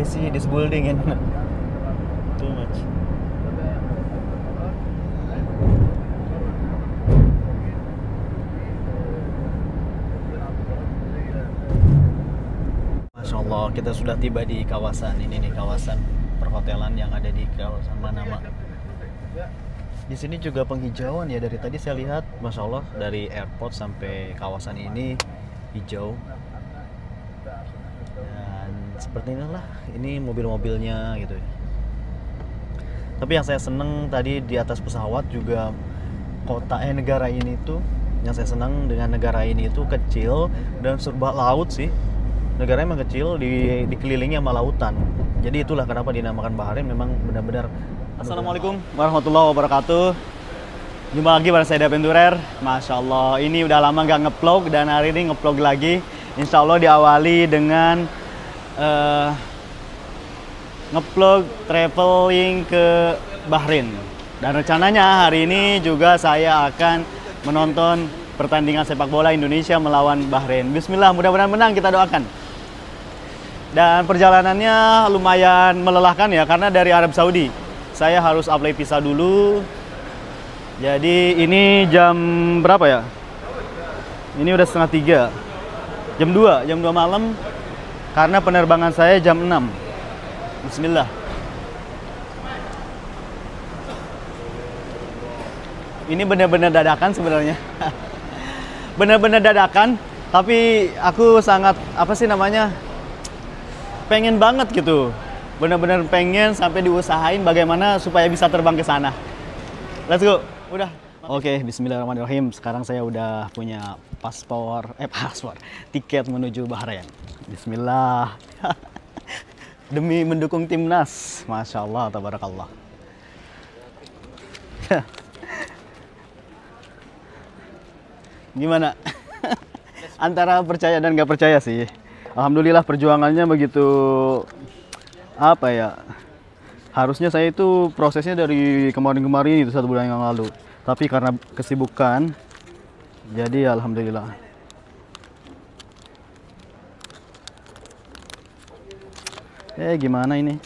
I see this building and too much. Masya Allah, kita sudah tiba di kawasan ini nih kawasan perhotelan yang ada di kawasan mana mak? Di sini juga penghijauan ya dari tadi saya lihat, masya Allah dari airport sampai kawasan ini hijau seperti inilah ini mobil-mobilnya gitu ya tapi yang saya seneng tadi di atas pesawat juga kota eh negara ini tuh yang saya seneng dengan negara ini itu kecil dan serba laut sih negaranya memang kecil di, dikelilingi sama lautan jadi itulah kenapa dinamakan Bahrain memang benar-benar Assalamualaikum warahmatullahi wabarakatuh jumpa lagi pada saya Pendurer Masya Allah ini udah lama nggak ngeplog dan hari ini ngeplog lagi Insya Allah diawali dengan uh, ngeplug traveling ke Bahrain. Dan rencananya hari ini juga saya akan menonton pertandingan sepak bola Indonesia melawan Bahrain. Bismillah, mudah-mudahan menang kita doakan. Dan perjalanannya lumayan melelahkan ya karena dari Arab Saudi. Saya harus apply visa dulu. Jadi ini jam berapa ya? Ini udah setengah tiga. Jam 2, jam 2 malam karena penerbangan saya jam 6. Bismillah. Ini benar-benar dadakan sebenarnya. benar-benar dadakan, tapi aku sangat apa sih namanya? pengen banget gitu. Benar-benar pengen sampai diusahain bagaimana supaya bisa terbang ke sana. Let's go. Udah. Oke, okay, bismillahirrahmanirrahim. Sekarang saya udah punya paspor, eh paspor, tiket menuju Bahrain. Bismillah. Demi mendukung timnas. Masya Allah, tabarakallah. Gimana? Antara percaya dan nggak percaya sih. Alhamdulillah perjuangannya begitu apa ya harusnya saya itu prosesnya dari kemarin-kemarin itu satu bulan yang lalu tapi karena kesibukan jadi alhamdulillah eh gimana ini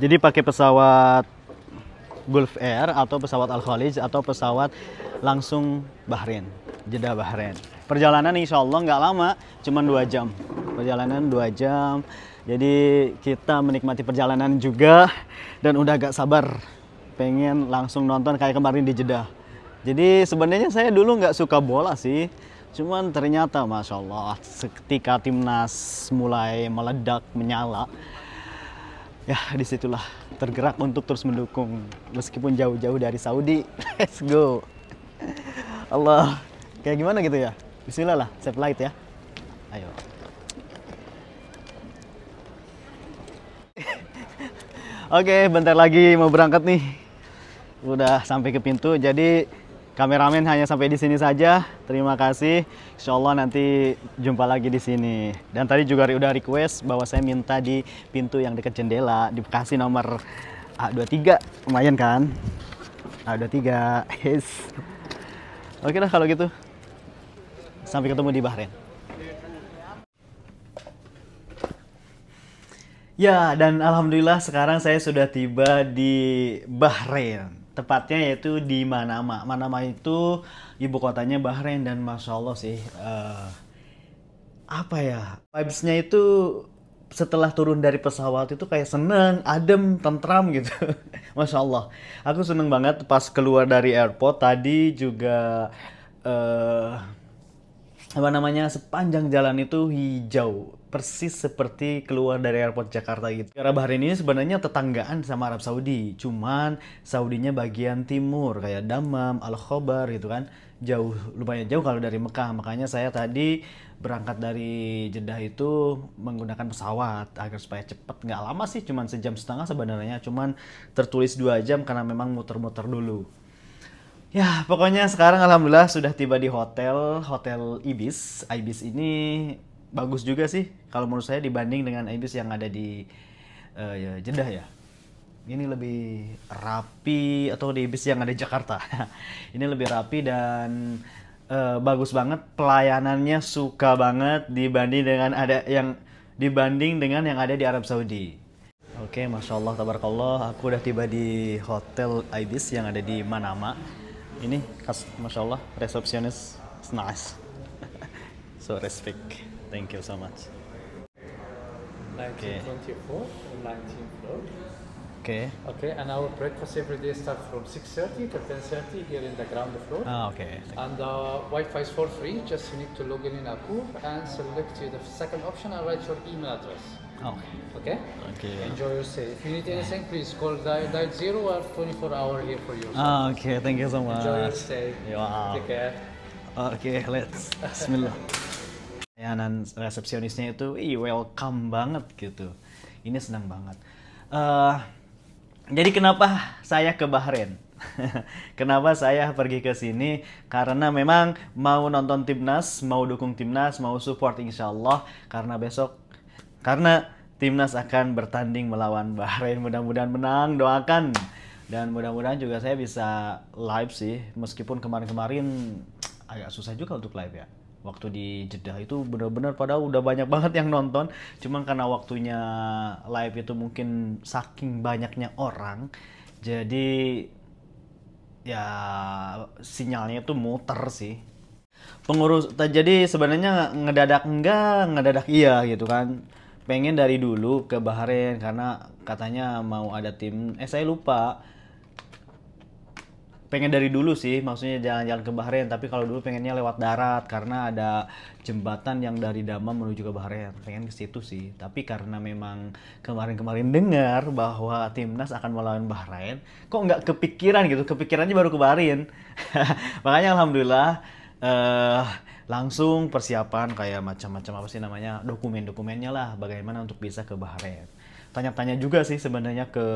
jadi pakai pesawat Gulf Air atau pesawat Al Khalij atau pesawat langsung Bahrain Jeda Bahrain perjalanan insya Allah nggak lama cuma dua jam perjalanan dua jam jadi kita menikmati perjalanan juga dan udah agak sabar pengen langsung nonton kayak kemarin di Jeddah. Jadi sebenarnya saya dulu nggak suka bola sih. Cuman ternyata Masya Allah ketika timnas mulai meledak, menyala, ya disitulah tergerak untuk terus mendukung. Meskipun jauh-jauh dari Saudi, let's go. Allah, kayak gimana gitu ya? Bismillah lah, set light ya. Ayo. Oke, bentar lagi mau berangkat nih. Udah sampai ke pintu, jadi kameramen hanya sampai di sini saja. Terima kasih. Insya Allah nanti jumpa lagi di sini. Dan tadi juga udah request bahwa saya minta di pintu yang dekat jendela dikasih nomor A23. Lumayan kan? A23. Yes. Oke lah kalau gitu. Sampai ketemu di Bahrain. Ya, dan alhamdulillah sekarang saya sudah tiba di Bahrain. Tepatnya yaitu di Manama. Manama itu ibu kotanya Bahrain dan masya Allah sih uh, apa ya vibesnya itu setelah turun dari pesawat itu kayak seneng, adem, tentram gitu. masya Allah, aku seneng banget pas keluar dari airport tadi juga. Uh, apa namanya sepanjang jalan itu hijau persis seperti keluar dari airport Jakarta gitu. Negara Bahrain ini sebenarnya tetanggaan sama Arab Saudi, cuman Saudinya bagian timur kayak Damam, Al Khobar gitu kan. Jauh lumayan jauh kalau dari Mekah. Makanya saya tadi berangkat dari Jeddah itu menggunakan pesawat agar supaya cepat. Nggak lama sih, cuman sejam setengah sebenarnya, cuman tertulis dua jam karena memang muter-muter dulu. Ya, pokoknya sekarang alhamdulillah sudah tiba di hotel, hotel Ibis. Ibis ini bagus juga sih kalau menurut saya dibanding dengan ibis yang ada di uh, ya, Jeddah ya ini lebih rapi atau di ibis yang ada di Jakarta ini lebih rapi dan uh, bagus banget pelayanannya suka banget dibanding dengan ada yang dibanding dengan yang ada di Arab Saudi oke okay, masya Allah tabarakallah aku udah tiba di hotel ibis yang ada di Manama ini kas masya Allah resepsionis nice so respect Thank you so much. 1924 okay. and 19th floor. Okay. Okay, and our breakfast every day starts from 6.30 to 10.30 here in the ground floor. Ah, okay. And uh, Wi-Fi is for free, just you need to log in in Akour and select the second option and write your email address. Oh. Okay? Okay. Enjoy your stay. If you need anything, please call dial, dial 0 or 24 hour here for you. Ah, okay, thank you so much. Enjoy your stay. Wow. Take care. Okay, let's. Bismillah. dan resepsionisnya itu welcome banget gitu ini senang banget uh, jadi kenapa saya ke Bahrain kenapa saya pergi ke sini karena memang mau nonton timnas mau dukung timnas mau support insyaallah karena besok karena timnas akan bertanding melawan Bahrain mudah-mudahan menang doakan dan mudah-mudahan juga saya bisa live sih meskipun kemarin-kemarin agak susah juga untuk live ya waktu di Jeddah itu benar-benar pada udah banyak banget yang nonton cuman karena waktunya live itu mungkin saking banyaknya orang jadi ya sinyalnya itu muter sih pengurus jadi sebenarnya ngedadak enggak ngedadak iya gitu kan pengen dari dulu ke Bahrain karena katanya mau ada tim eh saya lupa pengen dari dulu sih maksudnya jalan-jalan ke Bahrain tapi kalau dulu pengennya lewat darat karena ada jembatan yang dari Damam menuju ke Bahrain pengen ke situ sih tapi karena memang kemarin-kemarin dengar bahwa timnas akan melawan Bahrain kok nggak kepikiran gitu kepikirannya baru ke Bahrain makanya alhamdulillah uh, langsung persiapan kayak macam-macam apa sih namanya dokumen-dokumennya lah bagaimana untuk bisa ke Bahrain tanya-tanya juga sih sebenarnya ke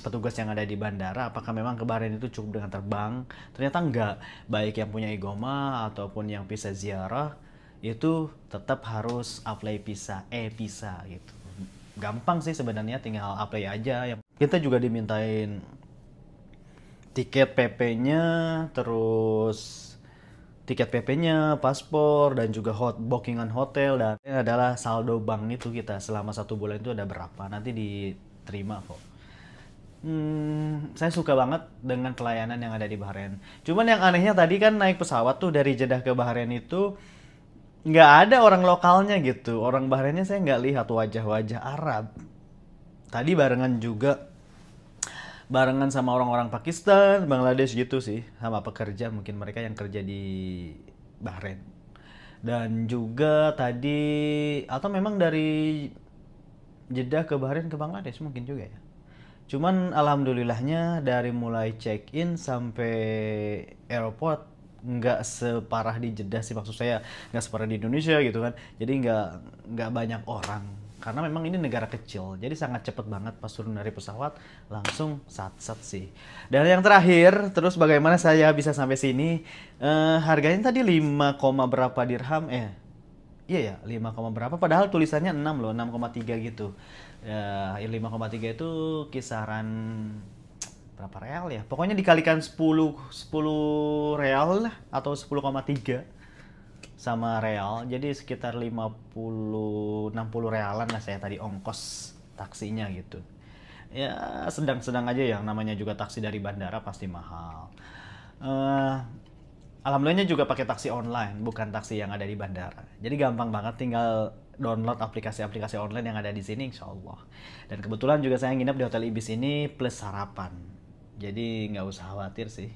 petugas yang ada di bandara apakah memang kemarin itu cukup dengan terbang ternyata enggak baik yang punya igoma ataupun yang bisa ziarah itu tetap harus apply visa e visa gitu gampang sih sebenarnya tinggal apply aja kita juga dimintain tiket PP-nya terus tiket PP-nya, paspor, dan juga hot bookingan hotel dan ini adalah saldo bank itu kita selama satu bulan itu ada berapa nanti diterima kok. Hmm, saya suka banget dengan pelayanan yang ada di Bahrain. Cuman yang anehnya tadi kan naik pesawat tuh dari Jeddah ke Bahrain itu nggak ada orang lokalnya gitu. Orang Bahrainnya saya nggak lihat wajah-wajah Arab. Tadi barengan juga barengan sama orang-orang Pakistan, Bangladesh gitu sih, sama pekerja mungkin mereka yang kerja di Bahrain. Dan juga tadi atau memang dari Jeddah ke Bahrain ke Bangladesh mungkin juga ya Cuman alhamdulillahnya dari mulai check in sampai airport nggak separah di Jeddah sih maksud saya nggak separah di Indonesia gitu kan jadi nggak nggak banyak orang karena memang ini negara kecil jadi sangat cepet banget pas turun dari pesawat langsung sat sat sih dan yang terakhir terus bagaimana saya bisa sampai sini eh, harganya tadi 5, berapa dirham eh iya ya 5, berapa padahal tulisannya 6 loh 6,3 gitu Ya, 5,3 itu kisaran berapa real ya? Pokoknya dikalikan 10 10 real lah atau 10,3 sama real. Jadi sekitar 50 60 realan lah saya tadi ongkos taksinya gitu. Ya sedang-sedang aja ya namanya juga taksi dari bandara pasti mahal. Uh, alhamdulillahnya juga pakai taksi online, bukan taksi yang ada di bandara. Jadi gampang banget tinggal download aplikasi-aplikasi online yang ada di sini insya Allah. Dan kebetulan juga saya nginep di Hotel Ibis ini plus sarapan. Jadi nggak usah khawatir sih.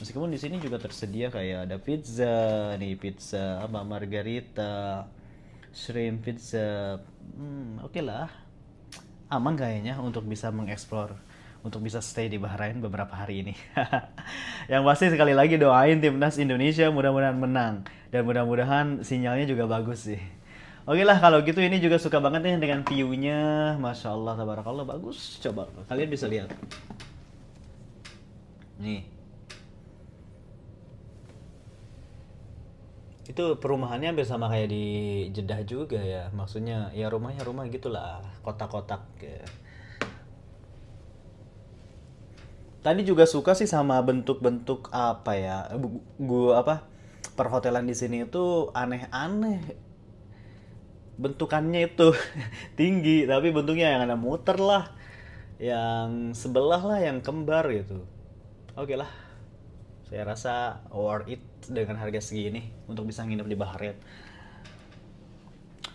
Meskipun di sini juga tersedia kayak ada pizza, nih pizza, apa margarita, shrimp pizza. Hmm, oke okay lah. Aman kayaknya untuk bisa mengeksplor untuk bisa stay di Bahrain beberapa hari ini. yang pasti sekali lagi doain timnas Indonesia mudah-mudahan menang dan mudah-mudahan sinyalnya juga bagus sih. Oke lah kalau gitu ini juga suka banget nih dengan view-nya. Masya Allah, tabarakallah, bagus. Coba kalian bisa lihat. Nih. Itu perumahannya hampir sama kayak di Jeddah juga ya. Maksudnya ya rumahnya rumah gitulah, kotak-kotak ya. Tadi juga suka sih sama bentuk-bentuk apa ya? Gua apa? Perhotelan di sini itu aneh-aneh bentukannya itu tinggi tapi bentuknya yang ada muter lah yang sebelah lah yang kembar gitu oke okay lah saya rasa worth it dengan harga segini untuk bisa nginep di Bahrain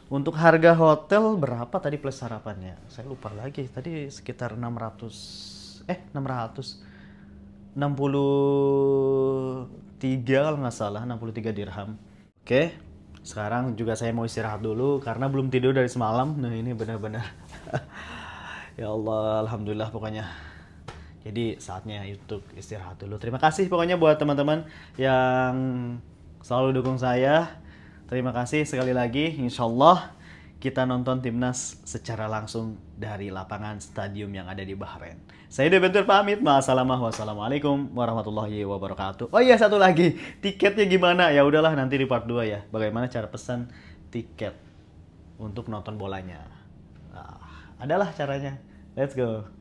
untuk harga hotel berapa tadi plus sarapannya saya lupa lagi tadi sekitar 600 eh 600 63 kalau nggak salah 63 dirham oke okay sekarang juga saya mau istirahat dulu karena belum tidur dari semalam nah ini benar-benar ya Allah alhamdulillah pokoknya jadi saatnya YouTube istirahat dulu terima kasih pokoknya buat teman-teman yang selalu dukung saya terima kasih sekali lagi insyaallah kita nonton timnas secara langsung dari lapangan stadium yang ada di Bahrain. Saya Deventer pamit, wassalamualaikum warahmatullahi wabarakatuh. Oh iya satu lagi, tiketnya gimana? Ya udahlah nanti di part 2 ya. Bagaimana cara pesan tiket untuk nonton bolanya? Nah, adalah caranya. Let's go.